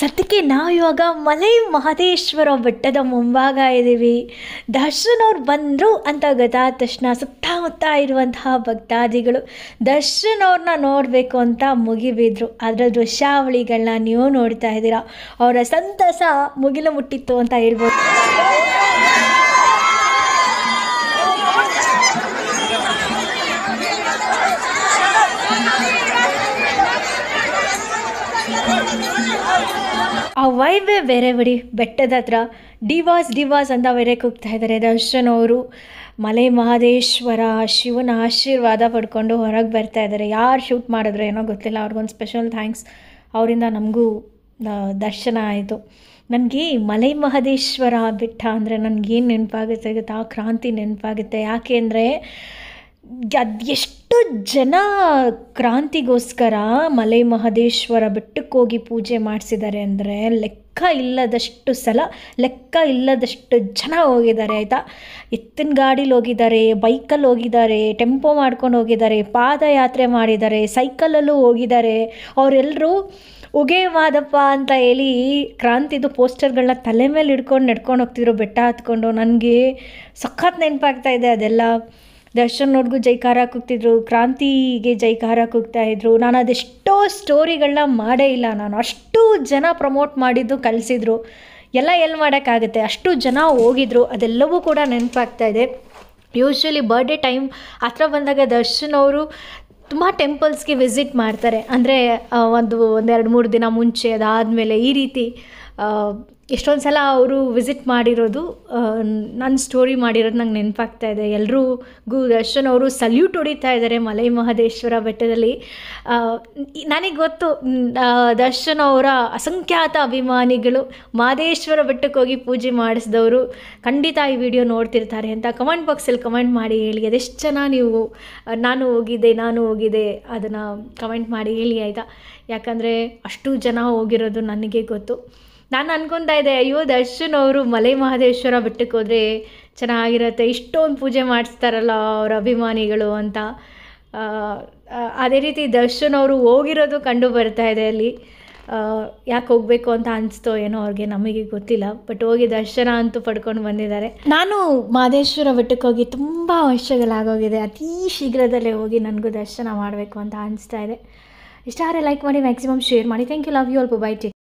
ಸದ್ಯಕ್ಕೆ ನಾವು ಇವಾಗ ಮಲೈ ಮಹದೇಶ್ವರ ಬೆಟ್ಟದ ಮುಂಭಾಗ ಇದ್ದೀವಿ ದರ್ಶನವ್ರು ಬಂದರು ಅಂತ ಗೊತ್ತಾದ ತಕ್ಷಣ ಸುತ್ತಮುತ್ತ ಇರುವಂತಹ ಭಕ್ತಾದಿಗಳು ದರ್ಶನವ್ರನ್ನ ನೋಡಬೇಕು ಅಂತ ಮುಗಿಬಿದ್ರು ಅದರ ದೃಶ್ಯಾವಳಿಗಳನ್ನ ನೀವು ನೋಡ್ತಾ ಇದ್ದೀರಾ ಅವರ ಸಂತಸ ಮುಗಿಲು ಮುಟ್ಟಿತ್ತು ಅಂತ ಹೇಳ್ಬೋದು ವೈವೇ ಬೇರೆ ಬಿಡಿ ಬೆಟ್ಟದ ಹತ್ರ ಡಿವಾಸ್ ಡಿವಾಸ್ ಅಂತ ಬೇರೆ ಕೂಗ್ತಾ ಇದ್ದಾರೆ ದರ್ಶನ್ ಅವರು ಮಲೆ ಮಹದೇಶ್ವರ ಶಿವನ ಆಶೀರ್ವಾದ ಪಡ್ಕೊಂಡು ಹೊರಗೆ ಬರ್ತಾ ಇದ್ದಾರೆ ಯಾರು ಶೂಟ್ ಮಾಡಿದ್ರು ಏನೋ ಗೊತ್ತಿಲ್ಲ ಅವ್ರಿಗೊಂದು ಸ್ಪೆಷಲ್ ಥ್ಯಾಂಕ್ಸ್ ಅವರಿಂದ ನಮಗೂ ದರ್ಶನ ಆಯಿತು ನನಗೆ ಮಲೆ ಮಹದೇಶ್ವರ ಬೆಟ್ಟ ಅಂದರೆ ನನಗೇನು ನೆನಪಾಗುತ್ತೆ ಗೊತ್ತಾ ಕ್ರಾಂತಿ ನೆನಪಾಗುತ್ತೆ ಯಾಕೆ ಅಂದರೆ ಅದು ಎಷ್ಟು ಜನ ಕ್ರಾಂತಿಗೋಸ್ಕರ ಮಲೆ ಮಹದೇಶ್ವರ ಬೆಟ್ಟಕ್ಕೆ ಹೋಗಿ ಪೂಜೆ ಮಾಡಿಸಿದ್ದಾರೆ ಅಂದರೆ ಲೆಕ್ಕ ಇಲ್ಲದಷ್ಟು ಸಲ ಲೆಕ್ಕ ಇಲ್ಲದಷ್ಟು ಜನ ಹೋಗಿದ್ದಾರೆ ಆಯಿತಾ ಎತ್ತಿನ ಗಾಡೀಲಿ ಹೋಗಿದ್ದಾರೆ ಬೈಕಲ್ಲಿ ಹೋಗಿದ್ದಾರೆ ಟೆಂಪೋ ಮಾಡ್ಕೊಂಡು ಹೋಗಿದ್ದಾರೆ ಪಾದಯಾತ್ರೆ ಮಾಡಿದ್ದಾರೆ ಸೈಕಲಲ್ಲೂ ಹೋಗಿದ್ದಾರೆ ಅವರೆಲ್ಲರೂ ಒಗೆ ಮಾದಪ್ಪ ಅಂತ ಹೇಳಿ ಕ್ರಾಂತಿದು ಪೋಸ್ಟರ್ಗಳನ್ನ ತಲೆ ಮೇಲೆ ಹಿಡ್ಕೊಂಡು ನಡ್ಕೊಂಡು ಹೋಗ್ತಿದ್ರು ಬೆಟ್ಟ ಹತ್ಕೊಂಡು ನನಗೆ ಸಖತ್ ನೆನಪಾಗ್ತಾ ಇದೆ ಅದೆಲ್ಲ ದರ್ಶನ್ ನೋಡ್ಗೂ ಜೈಕಾರ ಕೂಗ್ತಿದ್ರು ಕ್ರಾಂತಿಗೆ ಜೈಕಾರ ಇದ್ರು ನಾನು ಅದೆಷ್ಟೋ ಸ್ಟೋರಿಗಳನ್ನ ಮಾಡೇ ಇಲ್ಲ ನಾನು ಅಷ್ಟು ಜನ ಪ್ರಮೋಟ್ ಮಾಡಿದ್ದು ಕಲಿಸಿದ್ರು ಎಲ್ಲ ಎಲ್ಲಿ ಮಾಡೋಕ್ಕಾಗುತ್ತೆ ಅಷ್ಟು ಜನ ಹೋಗಿದ್ರು ಅದೆಲ್ಲವೂ ಕೂಡ ನೆನಪಾಗ್ತಾ ಇದೆ ಯೂಶ್ವಲಿ ಬರ್ಡೇ ಟೈಮ್ ಹತ್ರ ಬಂದಾಗ ದರ್ಶನ್ ಅವರು ತುಂಬ ಟೆಂಪಲ್ಸ್ಗೆ ವಿಸಿಟ್ ಮಾಡ್ತಾರೆ ಅಂದರೆ ಒಂದು ಒಂದೆರಡು ಮೂರು ದಿನ ಮುಂಚೆ ಅದಾದಮೇಲೆ ಈ ರೀತಿ ಎಷ್ಟೊಂದು ಸಲ ಅವರು ವಿಸಿಟ್ ಮಾಡಿರೋದು ನನ್ನ ಸ್ಟೋರಿ ಮಾಡಿರೋದು ನಂಗೆ ನೆನಪಾಗ್ತಾ ಇದೆ ಎಲ್ರಿಗೂ ದರ್ಶನ್ ಅವರು ಸಲ್ಯೂಟ್ ಹೊಡಿತಾ ಇದ್ದಾರೆ ಮಲೈ ಮಹದೇಶ್ವರ ಬೆಟ್ಟದಲ್ಲಿ ನನಗೆ ಗೊತ್ತು ದರ್ಶನ್ ಅವರ ಅಸಂಖ್ಯಾತ ಅಭಿಮಾನಿಗಳು ಮಹದೇಶ್ವರ ಬೆಟ್ಟಕ್ಕೆ ಹೋಗಿ ಪೂಜೆ ಮಾಡಿಸಿದವರು ಖಂಡಿತ ಈ ವಿಡಿಯೋ ನೋಡ್ತಿರ್ತಾರೆ ಅಂತ ಕಮೆಂಟ್ ಬಾಕ್ಸಲ್ಲಿ ಕಮೆಂಟ್ ಮಾಡಿ ಹೇಳಿ ಅದೆಷ್ಟು ಜನ ನೀವು ನಾನು ಹೋಗಿದ್ದೆ ನಾನು ಹೋಗಿದೆ ಅದನ್ನು ಕಮೆಂಟ್ ಮಾಡಿ ಹೇಳಿ ಆಯಿತಾ ಯಾಕಂದರೆ ಅಷ್ಟು ಜನ ಹೋಗಿರೋದು ನನಗೆ ಗೊತ್ತು ನಾನು ಅನ್ಕೊತಾ ಇದ್ದೆ ಅಯ್ಯೋ ದರ್ಶನ್ ಅವರು ಮಲೆ ಮಹದೇಶ್ವರ ಬೆಟ್ಟಕ್ಕೆ ಹೋದರೆ ಚೆನ್ನಾಗಿರುತ್ತೆ ಇಷ್ಟೊಂದು ಪೂಜೆ ಮಾಡಿಸ್ತಾರಲ್ಲ ಅವ್ರ ಅಭಿಮಾನಿಗಳು ಅಂತ ಅದೇ ರೀತಿ ದರ್ಶನ್ ಅವರು ಹೋಗಿರೋದು ಕಂಡು ಬರ್ತಾ ಇದೆ ಅಲ್ಲಿ ಯಾಕೆ ಹೋಗಬೇಕು ಅಂತ ಅನಿಸ್ತೋ ಏನೋ ಅವ್ರಿಗೆ ನಮಗೆ ಗೊತ್ತಿಲ್ಲ ಬಟ್ ಹೋಗಿ ದರ್ಶನ ಅಂತೂ ಪಡ್ಕೊಂಡು ಬಂದಿದ್ದಾರೆ ನಾನು ಮಹದೇಶ್ವರ ಬೆಟ್ಟಕ್ಕೆ ಹೋಗಿ ತುಂಬ ವರ್ಷಗಳಾಗೋಗಿದೆ ಅತೀ ಶೀಘ್ರದಲ್ಲೇ ಹೋಗಿ ನನಗೂ ದರ್ಶನ ಮಾಡಬೇಕು ಅಂತ ಅನಿಸ್ತಾ ಇದೆ ಇಷ್ಟ ಆದರೆ ಲೈಕ್ ಮಾಡಿ ಮ್ಯಾಕ್ಸಿಮಮ್ ಶೇರ್ ಮಾಡಿ ಥ್ಯಾಂಕ್ ಯು ಲವ್ ಯು ಅಲ್ಪ ಬೈ ಟೇಕ್